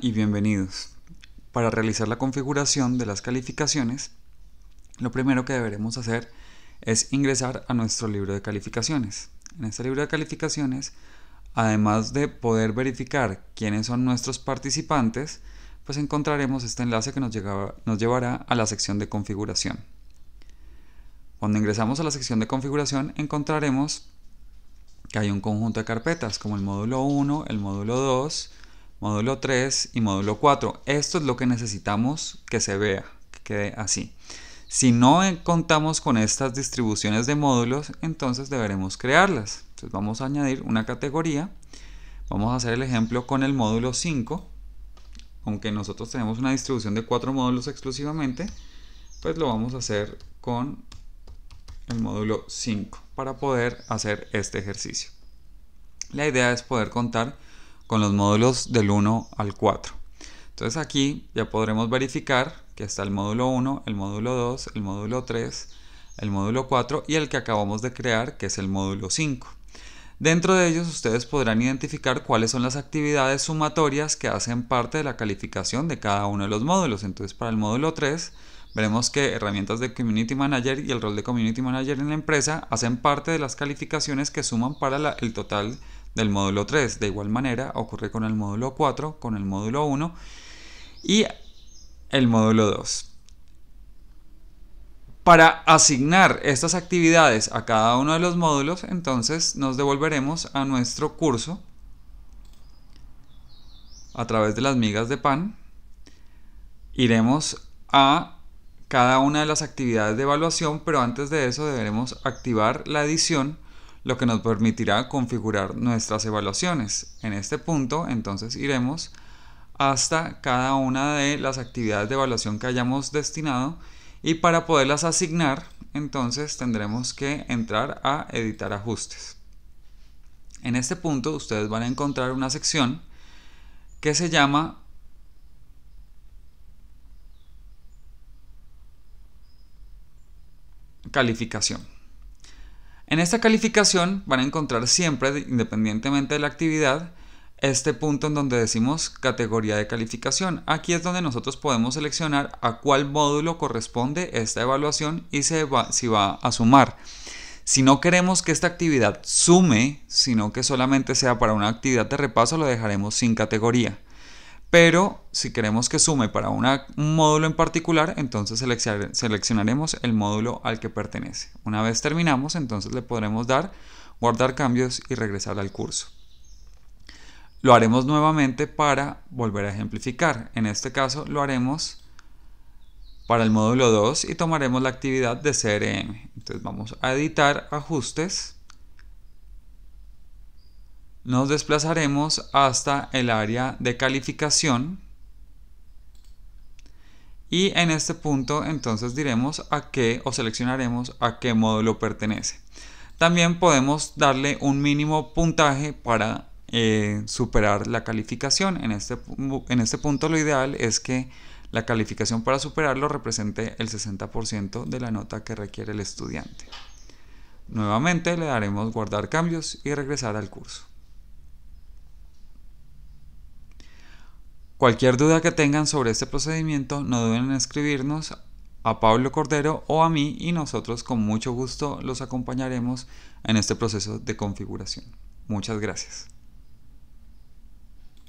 y bienvenidos. Para realizar la configuración de las calificaciones, lo primero que deberemos hacer es ingresar a nuestro libro de calificaciones. En este libro de calificaciones, además de poder verificar quiénes son nuestros participantes, pues encontraremos este enlace que nos, nos llevará a la sección de configuración. Cuando ingresamos a la sección de configuración encontraremos que hay un conjunto de carpetas como el módulo 1, el módulo 2, módulo 3 y módulo 4. Esto es lo que necesitamos que se vea, que quede así. Si no eh, contamos con estas distribuciones de módulos, entonces deberemos crearlas. Entonces vamos a añadir una categoría. Vamos a hacer el ejemplo con el módulo 5. Aunque nosotros tenemos una distribución de cuatro módulos exclusivamente, pues lo vamos a hacer con el módulo 5 para poder hacer este ejercicio. La idea es poder contar con los módulos del 1 al 4. Entonces aquí ya podremos verificar que está el módulo 1, el módulo 2, el módulo 3, el módulo 4 y el que acabamos de crear que es el módulo 5. Dentro de ellos ustedes podrán identificar cuáles son las actividades sumatorias que hacen parte de la calificación de cada uno de los módulos. Entonces para el módulo 3 veremos que herramientas de Community Manager y el rol de Community Manager en la empresa hacen parte de las calificaciones que suman para el total del módulo 3. De igual manera ocurre con el módulo 4, con el módulo 1 y el módulo 2. Para asignar estas actividades a cada uno de los módulos, entonces nos devolveremos a nuestro curso a través de las migas de pan. Iremos a cada una de las actividades de evaluación, pero antes de eso deberemos activar la edición lo que nos permitirá configurar nuestras evaluaciones. En este punto, entonces iremos hasta cada una de las actividades de evaluación que hayamos destinado y para poderlas asignar, entonces tendremos que entrar a editar ajustes. En este punto ustedes van a encontrar una sección que se llama calificación. En esta calificación van a encontrar siempre, independientemente de la actividad, este punto en donde decimos categoría de calificación. Aquí es donde nosotros podemos seleccionar a cuál módulo corresponde esta evaluación y se si va a sumar. Si no queremos que esta actividad sume, sino que solamente sea para una actividad de repaso, lo dejaremos sin categoría. Pero si queremos que sume para un módulo en particular, entonces seleccionaremos el módulo al que pertenece. Una vez terminamos, entonces le podremos dar guardar cambios y regresar al curso. Lo haremos nuevamente para volver a ejemplificar. En este caso lo haremos para el módulo 2 y tomaremos la actividad de CRM. Entonces vamos a editar ajustes nos desplazaremos hasta el área de calificación y en este punto entonces diremos a qué o seleccionaremos a qué módulo pertenece. También podemos darle un mínimo puntaje para eh, superar la calificación. En este, en este punto lo ideal es que la calificación para superarlo represente el 60% de la nota que requiere el estudiante. Nuevamente le daremos guardar cambios y regresar al curso. Cualquier duda que tengan sobre este procedimiento, no duden en escribirnos a Pablo Cordero o a mí y nosotros con mucho gusto los acompañaremos en este proceso de configuración. Muchas gracias.